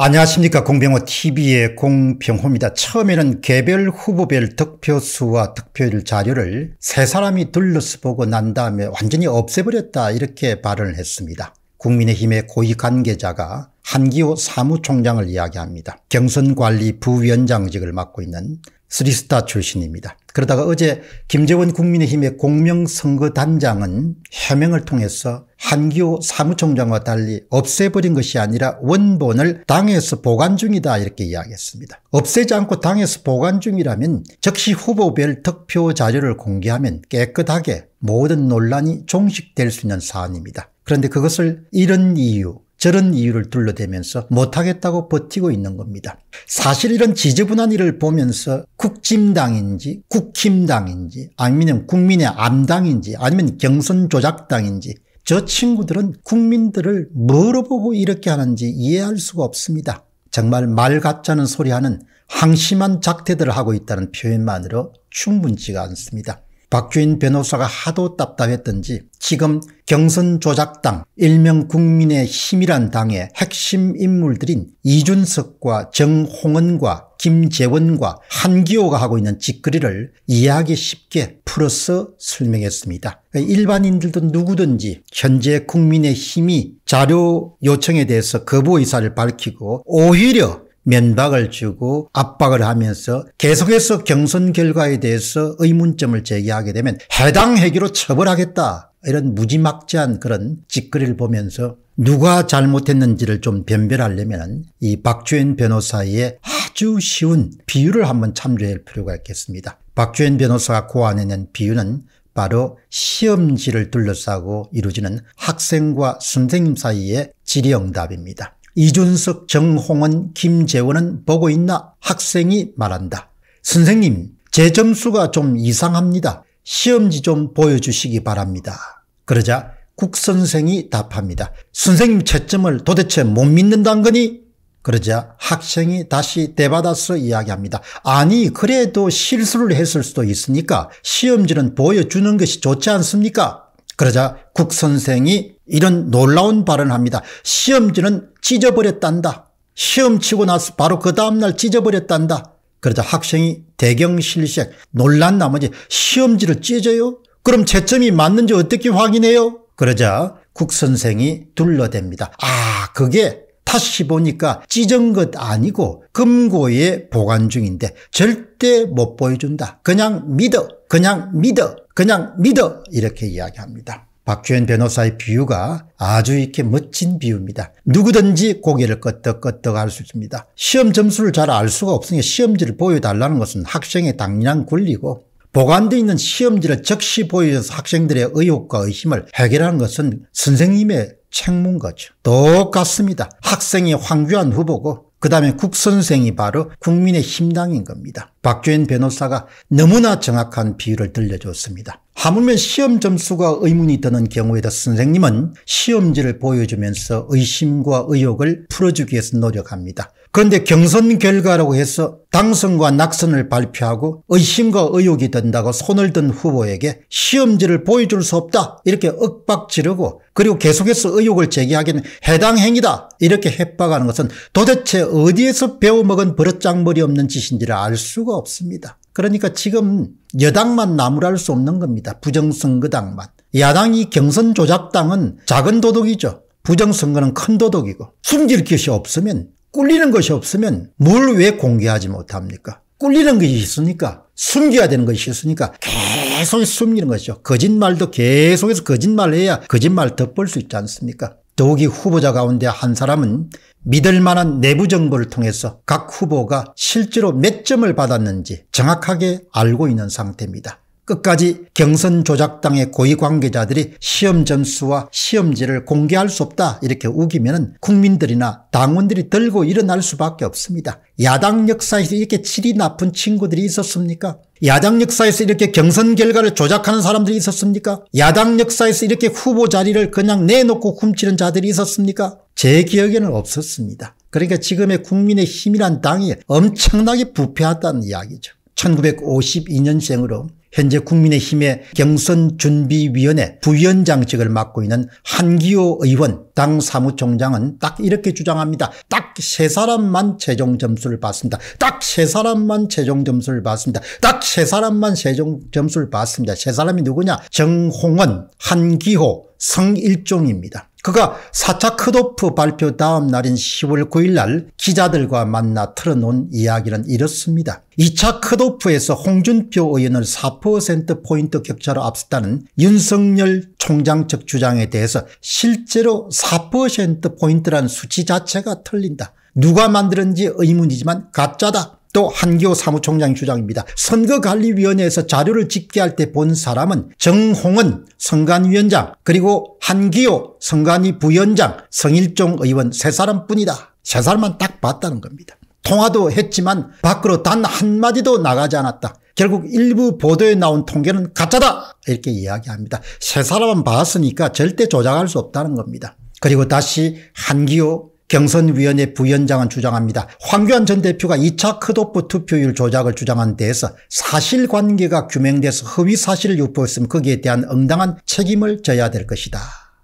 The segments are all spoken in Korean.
안녕하십니까 공병호 tv의 공병호입니다. 처음에는 개별 후보별 득표수와 득표율 자료를 세 사람이 둘러서보고 난 다음에 완전히 없애버렸다 이렇게 발언을 했습니다. 국민의힘의 고위 관계자가 한기호 사무총장을 이야기합니다. 경선관리부위원장직을 맡고 있는 쓰리스타 출신입니다. 그러다가 어제 김재원 국민의힘의 공명선거단장은 해명을 통해서 한기호 사무총장과 달리 없애버린 것이 아니라 원본을 당에서 보관 중이다 이렇게 이야기했습니다. 없애지 않고 당에서 보관 중이라면 즉시 후보별 득표 자료를 공개하면 깨끗하게 모든 논란이 종식될 수 있는 사안입니다. 그런데 그것을 이런 이유 저런 이유를 둘러대면서 못하겠다고 버티고 있는 겁니다. 사실 이런 지저분한 일을 보면서 국짐당인지 국힘당인지 아니면 국민의 암당인지 아니면 경선조작당인지 저 친구들은 국민들을 뭐로 보고 이렇게 하는지 이해할 수가 없습니다. 정말 말 같자는 소리하는 항심한 작태들을 하고 있다는 표현만으로 충분치가 않습니다. 박주인 변호사가 하도 답답했던지 지금 경선 조작당 일명 국민의 힘이란 당의 핵심 인물들인 이준석과 정홍은과 김재원과 한기호가 하고 있는 짓거리를 이해하기 쉽게 풀어서 설명했습니다. 일반인들도 누구든지 현재 국민의 힘이 자료 요청에 대해서 거부 의사를 밝히고 오히려 면박을 주고 압박을 하면서 계속해서 경선 결과에 대해서 의문점을 제기하게 되면 해당 회기로 처벌하겠다 이런 무지막지한 그런 짓거리를 보면서 누가 잘못했는지를 좀 변별하려면 이 박주현 변호사의 아주 쉬운 비유를 한번 참조할 필요가 있겠습니다. 박주현 변호사가 고안해낸 비유는 바로 시험지를 둘러싸고 이루어지는 학생과 선생님 사이의 질의응답입니다. 이준석, 정홍원, 김재원은 보고 있나 학생이 말한다. 선생님 제 점수가 좀 이상합니다. 시험지 좀 보여주시기 바랍니다. 그러자 국선생이 답합니다. 선생님 채점을 도대체 못 믿는단 거니? 그러자 학생이 다시 대받아서 이야기합니다. 아니 그래도 실수를 했을 수도 있으니까 시험지는 보여주는 것이 좋지 않습니까? 그러자 국 선생이 이런 놀라운 발언을 합니다. 시험지는 찢어버렸단다. 시험 치고 나서 바로 그 다음날 찢어버렸단다. 그러자 학생이 대경실색 놀란 나머지 시험지를 찢어요? 그럼 채점이 맞는지 어떻게 확인해요? 그러자 국 선생이 둘러댑니다. 아 그게 다시 보니까 찢은 것 아니고 금고에 보관 중인데 절대 못 보여준다. 그냥 믿어. 그냥 믿어. 그냥 믿어 이렇게 이야기합니다. 박주현 변호사의 비유가 아주 이렇게 멋진 비유입니다. 누구든지 고개를 끄떡끄떡 할수 있습니다. 시험 점수를 잘 알 수가 없으니 시험지를 보여달라는 것은 학생의 당연한 권리고 보관되어 있는 시험지를 적시 보여줘서 학생들의 의혹과 의심을 해결하는 것은 선생님의 책무인 거죠. 똑같습니다. 학생이 황교안 후보고 그 다음에 국 선생이 바로 국민의 힘당인 겁니다. 박주현 변호사가 너무나 정확한 비유를 들려줬습니다. 하물며 시험 점수가 의문이 드는 경우에도 선생님은 시험지를 보여주면서 의심과 의혹을 풀어주기 위해서 노력합니다. 그런데 경선 결과라고 해서 당선과 낙선을 발표하고 의심과 의혹이 든다고 손을 든 후보에게 시험지를 보여줄 수 없다 이렇게 억박 지르고 그리고 계속해서 의혹을 제기하기는 해당 행위다 이렇게 협박하는 것은 도대체 어디에서 배워먹은 버릇장머리 없는 짓인지를 알 수가 없습니다. 그러니까 지금 여당만 나무랄 수 없는 겁니다. 부정선거당만. 야당이 경선 조작당은 작은 도둑이죠. 부정선거는 큰 도둑이고 숨길 것이 없으면 꿀리는 것이 없으면 뭘 왜 공개하지 못합니까? 꿀리는 것이 있으니까 숨겨야 되는 것이 있으니까 계속 숨기는 것이죠. 거짓말도 계속해서 거짓말을 해야 거짓말 덮을 수 있지 않습니까? 더욱이 후보자 가운데 한 사람은 믿을 만한 내부 정보를 통해서 각 후보가 실제로 몇 점을 받았는지 정확하게 알고 있는 상태입니다. 끝까지 경선 조작당의 고위 관계자들이 시험 점수와 시험지를 공개할 수 없다 이렇게 우기면 국민들이나 당원들이 들고 일어날 수밖에 없습니다. 야당 역사에서 이렇게 질이 나쁜 친구들이 있었습니까? 야당 역사에서 이렇게 경선 결과를 조작하는 사람들이 있었습니까? 야당 역사에서 이렇게 후보 자리를 그냥 내놓고 훔치는 자들이 있었습니까? 제 기억에는 없었습니다. 그러니까 지금의 국민의힘이란 당이 엄청나게 부패하다는 이야기죠. 1952년생으로 현재 국민의힘의 경선준비위원회 부위원장직을 맡고 있는 한기호 의원 당 사무총장은 딱 이렇게 주장합니다. 딱 세 사람만 최종 점수를 받습니다. 딱 세 사람만 최종 점수를 받습니다. 딱 세 사람만 최종 점수를 받습니다. 세 사람이 누구냐 정홍원 한기호 성일종입니다. 그가 4차 컷오프 발표 다음 날인 10월 9일 날 기자들과 만나 틀어놓은 이야기는 이렇습니다. 2차 컷오프에서 홍준표 의원을 4%포인트 격차로 앞섰다는 윤석열 총장 측 주장에 대해서 실제로 4%포인트란 수치 자체가 틀린다. 누가 만드는지 의문이지만 가짜다. 또 한교 사무총장 주장입니다. 선거관리위원회에서 자료를 집계할 때 본 사람은 정홍은 선관위원장 그리고 한기호 선관위 부위원장 성일종 의원 세 사람뿐이다. 세 사람만 딱 봤다는 겁니다. 통화도 했지만 밖으로 단 한마디도 나가지 않았다. 결국 일부 보도에 나온 통계는 가짜다 이렇게 이야기합니다. 세 사람만 봤으니까 절대 조작할 수 없다는 겁니다. 그리고 다시 한기호 경선위원회 부위원장은 주장합니다. 황교안 전 대표가 2차 컷오프 투표율 조작을 주장한 데에서 사실관계가 규명돼서 허위사실을 유포했으면 거기에 대한 응당한 책임을 져야 될 것이다.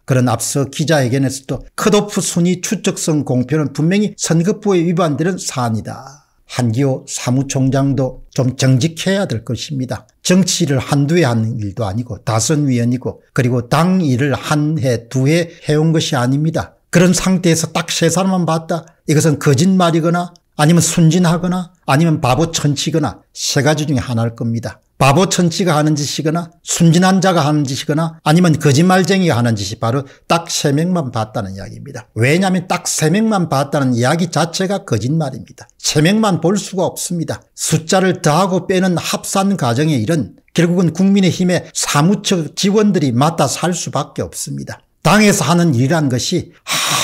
그런 앞서 기자회견에서도 컷오프 순위 추적성 공표는 분명히 선거법에 위반되는 사안이다. 한기호 사무총장도 좀 정직해야 될 것입니다. 정치를 한두 해 하는 일도 아니고 다선위원이고 그리고 당 일을 한 해 두 해 해온 것이 아닙니다. 그런 상태에서 딱 세 사람만 봤다. 이것은 거짓말이거나 아니면 순진하거나 아니면 바보 천치거나 세 가지 중에 하나일 겁니다. 바보 천치가 하는 짓이거나 순진한 자가 하는 짓이거나 아니면 거짓말쟁이가 하는 짓이 바로 딱 세 명만 봤다는 이야기입니다. 왜냐하면 딱 세 명만 봤다는 이야기 자체가 거짓말입니다. 세 명만 볼 수가 없습니다. 숫자를 더하고 빼는 합산 과정의 일은 결국은 국민의힘의 사무처 직원들이 맡아 살 수밖에 없습니다. 당에서 하는 일이란 것이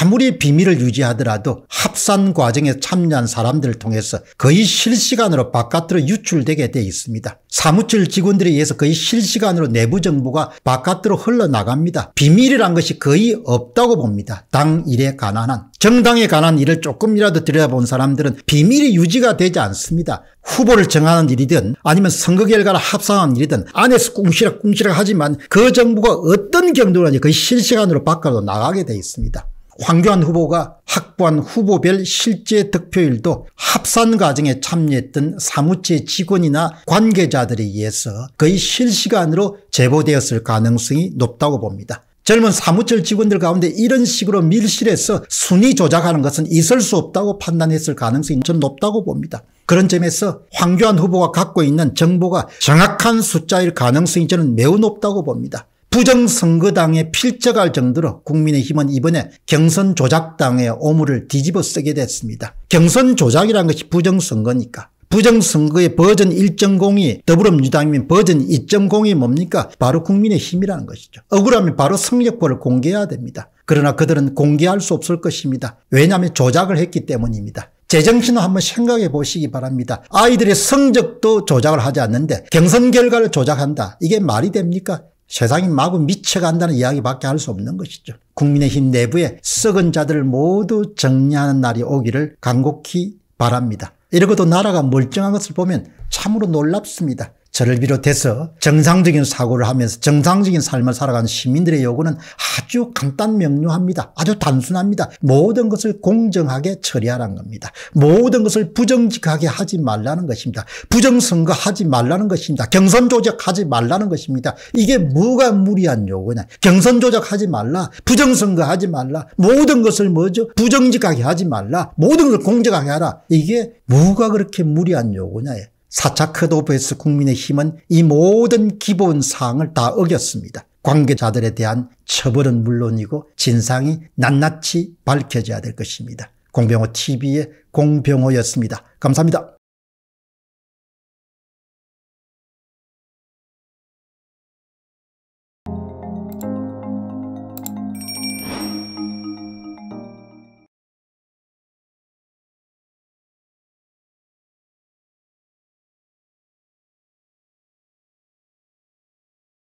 아무리 비밀을 유지하더라도 합산 과정에 참여한 사람들을 통해서 거의 실시간으로 바깥으로 유출되게 돼 있습니다. 사무처 직원들에 의해서 거의 실시간으로 내부 정보가 바깥으로 흘러나갑니다. 비밀이란 것이 거의 없다고 봅니다. 당 일에 관한한. 정당에 관한 일을 조금이라도 들여다본 사람들은 비밀이 유지가 되지 않습니다. 후보를 정하는 일이든 아니면 선거 결과를 합성하는 일이든 안에서 꿍시락꿍시락 하지만 그 정보가 어떤 경로라니 거의 실시간으로 바깥으로 나가게 돼 있습니다. 황교안 후보가 확보한 후보별 실제 득표율도 합산 과정에 참여했던 사무처 직원이나 관계자들에 의해서 거의 실시간으로 제보되었을 가능성이 높다고 봅니다. 젊은 사무처 직원들 가운데 이런 식으로 밀실해서 순위 조작하는 것은 있을 수 없다고 판단했을 가능성이 좀 높다고 봅니다. 그런 점에서 황교안 후보가 갖고 있는 정보가 정확한 숫자일 가능성이 저는 매우 높다고 봅니다. 부정선거당에 필적할 정도로 국민의힘은 이번에 경선 조작당의 오물을 뒤집어 쓰게 됐습니다. 경선 조작이라는 것이 부정선거니까. 부정선거의 버전 1.0이 더불어민주당이면 버전 2.0이 뭡니까? 바로 국민의힘이라는 것이죠. 억울하면 바로 성역표을 공개해야 됩니다. 그러나 그들은 공개할 수 없을 것입니다. 왜냐하면 조작을 했기 때문입니다. 제정신을 한번 생각해 보시기 바랍니다. 아이들의 성적도 조작을 하지 않는데 경선 결과를 조작한다. 이게 말이 됩니까? 세상이 마구 미쳐간다는 이야기밖에 할 수 없는 것이죠. 국민의힘 내부에 썩은 자들을 모두 정리하는 날이 오기를 간곡히 바랍니다. 이러고도 나라가 멀쩡한 것을 보면 참으로 놀랍습니다. 저를 비롯해서 정상적인 사고를 하면서 정상적인 삶을 살아가는 시민들의 요구는 아주 간단명료합니다. 아주 단순합니다. 모든 것을 공정하게 처리하라는 겁니다. 모든 것을 부정직하게 하지 말라는 것입니다. 부정선거 하지 말라는 것입니다. 경선 조작하지 말라는 것입니다. 이게 뭐가 무리한 요구냐. 경선 조작하지 말라. 부정선거 하지 말라. 모든 것을 뭐죠? 부정직하게 하지 말라. 모든 것을 공정하게 하라. 이게 뭐가 그렇게 무리한 요구냐. 사차크도베스 국민의힘은 이 모든 기본 사항을 다 어겼습니다. 관계자들에 대한 처벌은 물론이고 진상이 낱낱이 밝혀져야 될 것입니다. 공병호 TV의 공병호였습니다. 감사합니다.